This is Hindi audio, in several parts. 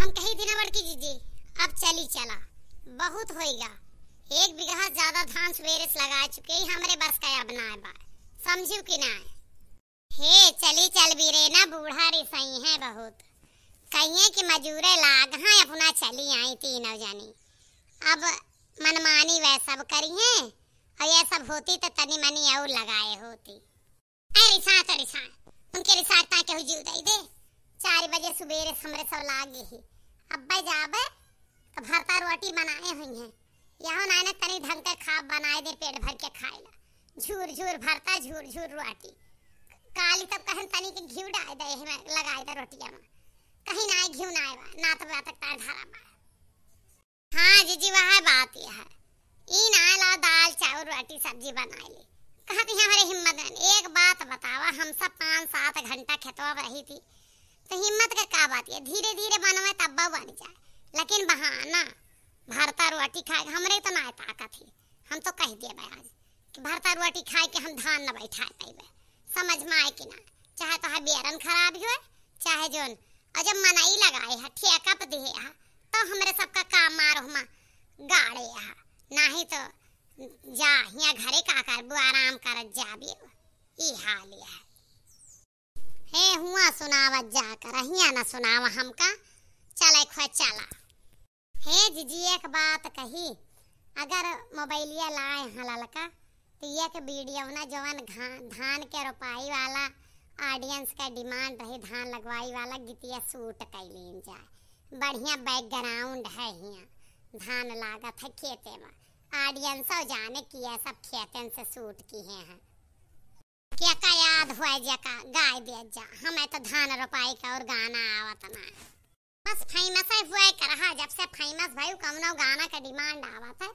हम कहीं दिन बड़की जीजी अब चली चला बहुत होएगा एक बिगहा ज्यादा धान सवेरे से लगा चुके ही हमरे बस का बनाए बा समझू की ना हे चली चल भी रे ना बूढ़ा रे सही है बहुत कहिए कि मजूरे लाग हाँ अपना चली आई थी नव जानी अब मनमानी वह सब करिए और यह सब होती तो तनी मनी और लगाए होती अरे रिसा तो रिसा उनके रिसा ताके हुजूर दे दे चार बजे सुबेरे हमरे सब लाग गए ही अब्बा जाब तो भरता रोटी बनाए हुई हैं यहाँ नाना तनी ढंग के खा बनाए दे पेट भर के खाए ला झूर झूर भरता झूर झूर रोटी काली तब कहन तनी के घी डाल दे है मैं लगाए दे रोटियाँ में कहीं ना घी ना आएगा ना तो बात तक ढाला बा हाँ जी जी वह बात यह है ई ना ला दाल चावल रोटी सब्जी बनाए ली कहती तो हमारी हिम्मत एक बात बतावा हम सब पाँच सात घंटा खेतवा रही थी तो हिम्मत कर का बात है धीरे धीरे बनवे तब्बा बन जाए लेकिन बहाना भरता रोटी खाए हमरे तो ना ताकत है हम तो कह दिए आज कि भरता रोटी खाए के हम धान न बैठा पाइबे समझ में आए कि ना चाहे तो हाँ बेरन खराब हो चाहे जोन और जब मनाई लगाए है ठेका पर दिए है तो हमारे सबका काम मार हम गाड़े है ना ही तो जा यहाँ घरे का कर आराम कर जाबी ये हाल है हे हुआ सुनावत कर हिया ना सुनाव हमका चले खो चला हे जीजी एक बात कही अगर मोबाइलिया लाए हाँ ललका तो एक वीडियो ना जवन धान के रोपाई वाला ऑडियंस का डिमांड रही धान लगवाई वाला गीतिया सूट ले जाए बढ़िया बैकग्राउंड है हिया धान लागत है खेते में ऑडियंस जाने की है सब खेतन से सूट किए हैं हाँ। हुआ का गाय दिया जा हमें तो धान रोपाई का और गाना आवत ना बस फेमस है हुआ कर रहा जब से फेमस भाई कमनो गाना का डिमांड आवत है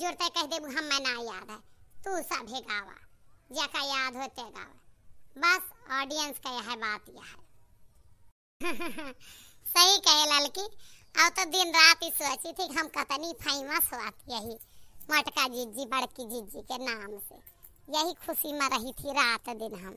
जुड़ते कह दे हम मैं ना याद है तू सब है गावा जका याद होते गावा बस ऑडियंस का यह बात यह है सही कहे ललकी अब तो दिन रात ही सोची थी हम कतनी फेमस हुआ यही मटका जीजी बड़की जीजी के नाम से यही खुशी में रही थी रात दिन हम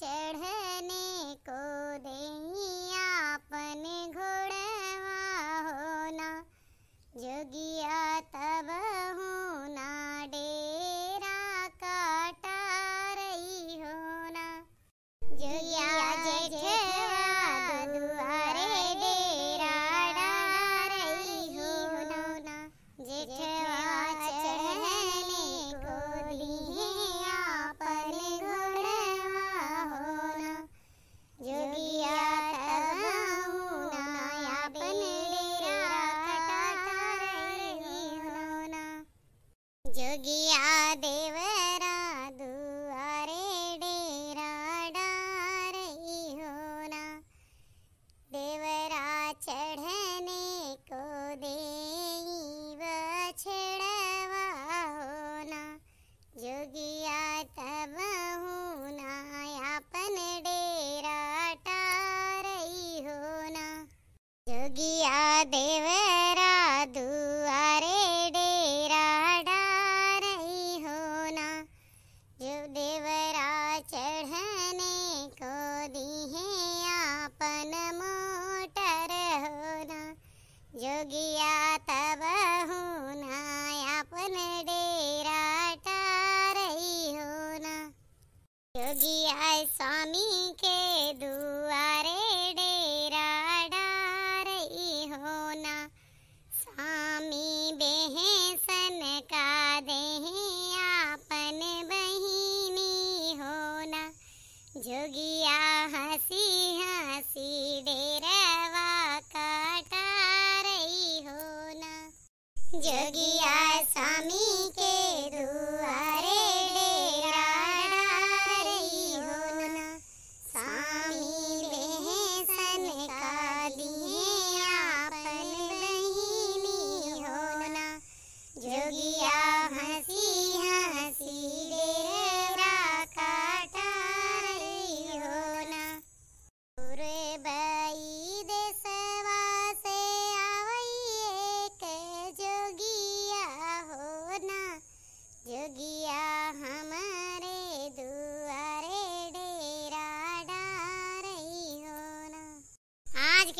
चढ़ने को जोगिया देवरा दुआरे डेरा डारई होना देवरा चढ़ने को दे बछड़वा होना जोगिया तब होना अपन डेरा टारई होना जोगिया देवरा जोगी आए स्वामी के दुआरे डेरा डारई होना स्वामी बेहसन का देहें आपन बहिनी होना जोगी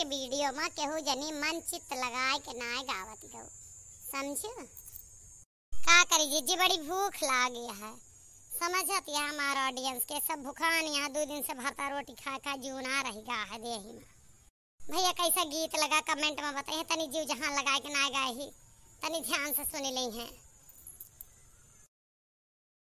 के वीडियो में केहू जनी मन चित्त लगाए के ना गावत गऊ समझ का करी जीजी बड़ी भूख लागी है समझत या हमारा ऑडियंस के सब भूखान यहाँ दो दिन से भरता रोटी खा खा जूना रही गा है देही में भैया कैसा गीत लगा कमेंट में बताइए तनी जीव जहाँ लगा के ना गाए ही तनी ध्यान से सुन ली हैं